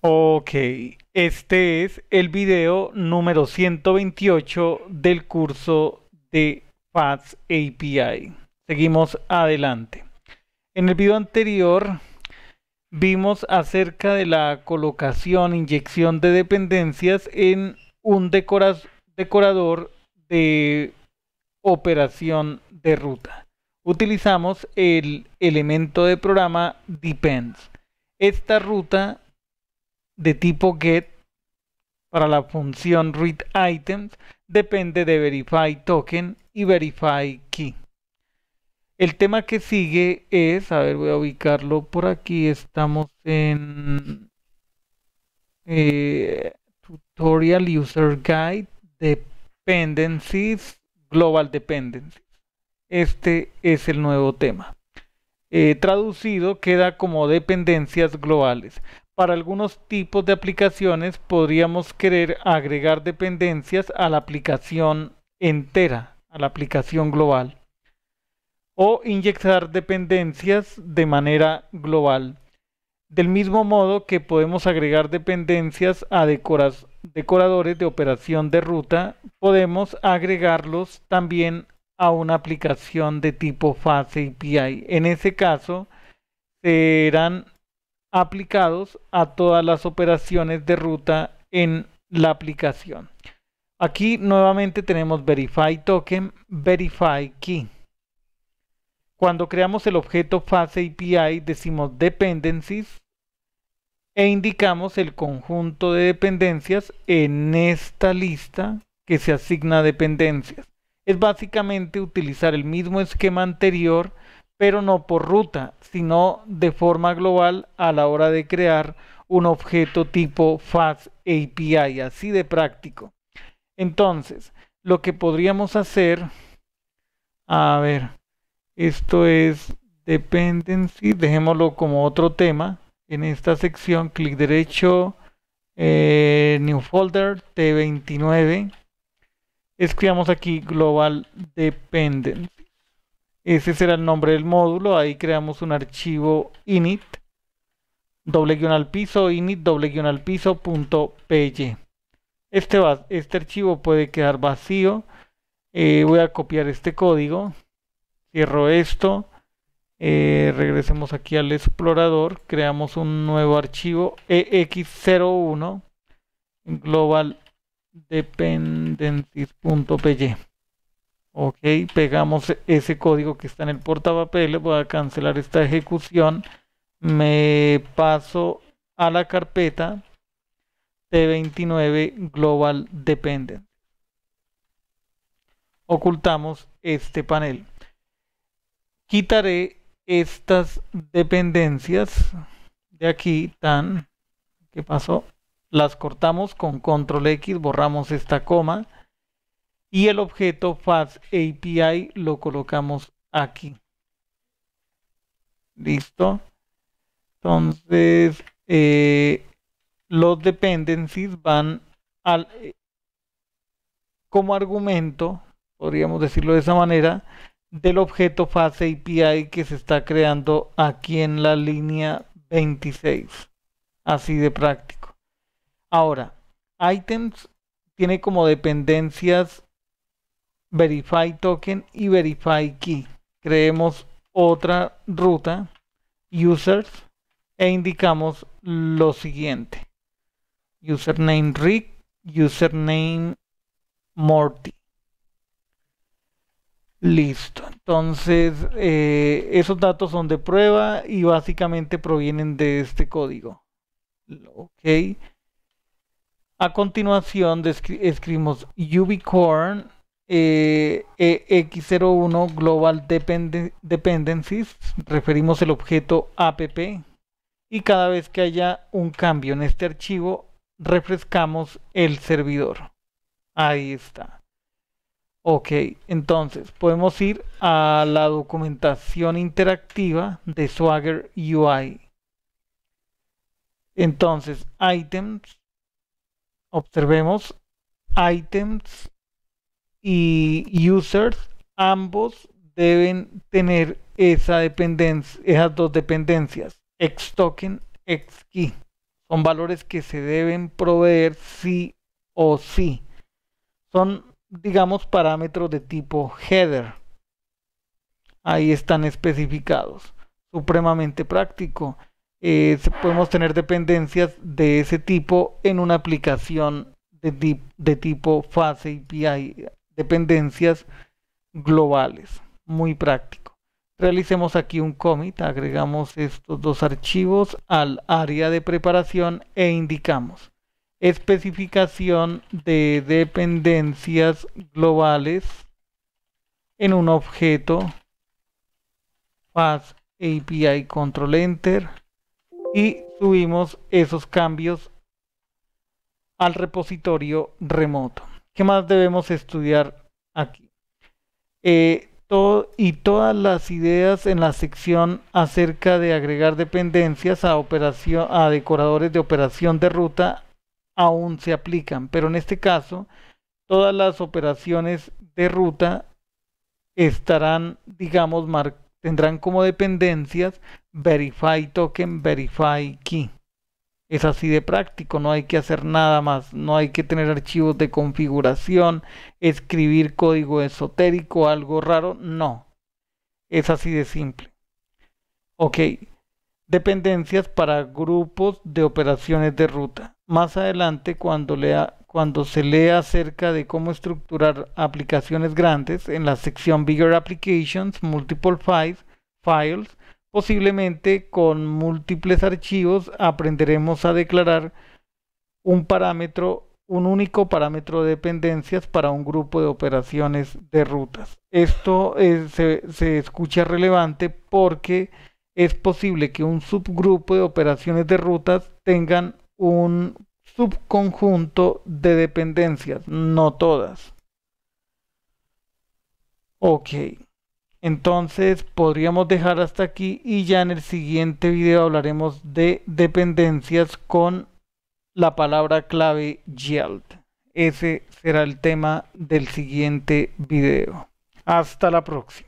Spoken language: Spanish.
Ok, este es el video número 128 del curso de FATS API. Seguimos adelante. En el video anterior vimos acerca de la colocación, inyección de dependencias en un decorador de operación de ruta. Utilizamos el elemento de programa depends. Esta ruta de tipo get para la función read items depende de verify token y verify key. El tema que sigue es, a ver, voy a ubicarlo por aquí, estamos en eh, tutorial user guide dependencies global dependencies. Este es el nuevo tema. Eh, traducido queda como dependencias globales. Para algunos tipos de aplicaciones podríamos querer agregar dependencias a la aplicación entera, a la aplicación global, o inyectar dependencias de manera global. Del mismo modo que podemos agregar dependencias a decoradores de operación de ruta, podemos agregarlos también a una aplicación de tipo fase API. En ese caso, serán aplicados a todas las operaciones de ruta en la aplicación. Aquí nuevamente tenemos verify token, verify key. Cuando creamos el objeto fase API decimos dependencies e indicamos el conjunto de dependencias en esta lista que se asigna dependencias. Es básicamente utilizar el mismo esquema anterior pero no por ruta, sino de forma global a la hora de crear un objeto tipo FAST API, así de práctico. Entonces, lo que podríamos hacer, a ver, esto es dependency, dejémoslo como otro tema. En esta sección, clic derecho, eh, New Folder, T29. Escribamos aquí Global Dependency. Ese será el nombre del módulo. Ahí creamos un archivo init, doble guión al piso, init, doble guión al piso, punto py. Este, este archivo puede quedar vacío. Eh, voy a copiar este código. Cierro esto. Eh, regresemos aquí al explorador. Creamos un nuevo archivo ex01 global Ok, pegamos ese código que está en el portapapeles, voy a cancelar esta ejecución, me paso a la carpeta T29 Global Dependent. Ocultamos este panel. Quitaré estas dependencias de aquí, tan, ¿qué pasó? Las cortamos con control X, borramos esta coma y el objeto Fast API lo colocamos aquí. Listo. Entonces, eh, los dependencies van al, eh, como argumento, podríamos decirlo de esa manera, del objeto Fast API que se está creando aquí en la línea 26. Así de práctico. Ahora, items tiene como dependencias verify token y verify key. Creemos otra ruta users e indicamos lo siguiente. Username Rick, username Morty. Listo. Entonces, eh, esos datos son de prueba y básicamente provienen de este código. Ok. A continuación, escribimos Ubicorn x eh, EX01 eh, Global Dependencies, referimos el objeto app y cada vez que haya un cambio en este archivo refrescamos el servidor. Ahí está. Ok, entonces podemos ir a la documentación interactiva de Swagger UI. Entonces, items, observemos, items y users, ambos deben tener esa dependencia, esas dos dependencias, xToken, token, key. Son valores que se deben proveer sí o sí. Son, digamos, parámetros de tipo header. Ahí están especificados. Supremamente práctico. Eh, podemos tener dependencias de ese tipo en una aplicación de, de tipo fase API dependencias globales. Muy práctico. Realicemos aquí un commit, agregamos estos dos archivos al área de preparación e indicamos especificación de dependencias globales en un objeto fast API control enter y subimos esos cambios al repositorio remoto. ¿Qué más debemos estudiar aquí? Eh, y todas las ideas en la sección acerca de agregar dependencias a, decoradores de operación de ruta aún se aplican, pero en este caso todas las operaciones de ruta digamos, tendrán como dependencias verify token, verify key. Es así de práctico, no hay que hacer nada más, no hay que tener archivos de configuración, escribir código esotérico, algo raro, no. Es así de simple. Ok, dependencias para grupos de operaciones de ruta. Más adelante, cuando, cuando se lea acerca de cómo estructurar aplicaciones grandes, en la sección Bigger Applications, Multiple Files, Files Posiblemente con múltiples archivos aprenderemos a declarar un parámetro, un único parámetro de dependencias para un grupo de operaciones de rutas. Esto eh, se, se escucha relevante porque es posible que un subgrupo de operaciones de rutas tengan un subconjunto de dependencias, no todas. Ok. Entonces podríamos dejar hasta aquí y ya en el siguiente video hablaremos de dependencias con la palabra clave yield. Ese será el tema del siguiente video. Hasta la próxima.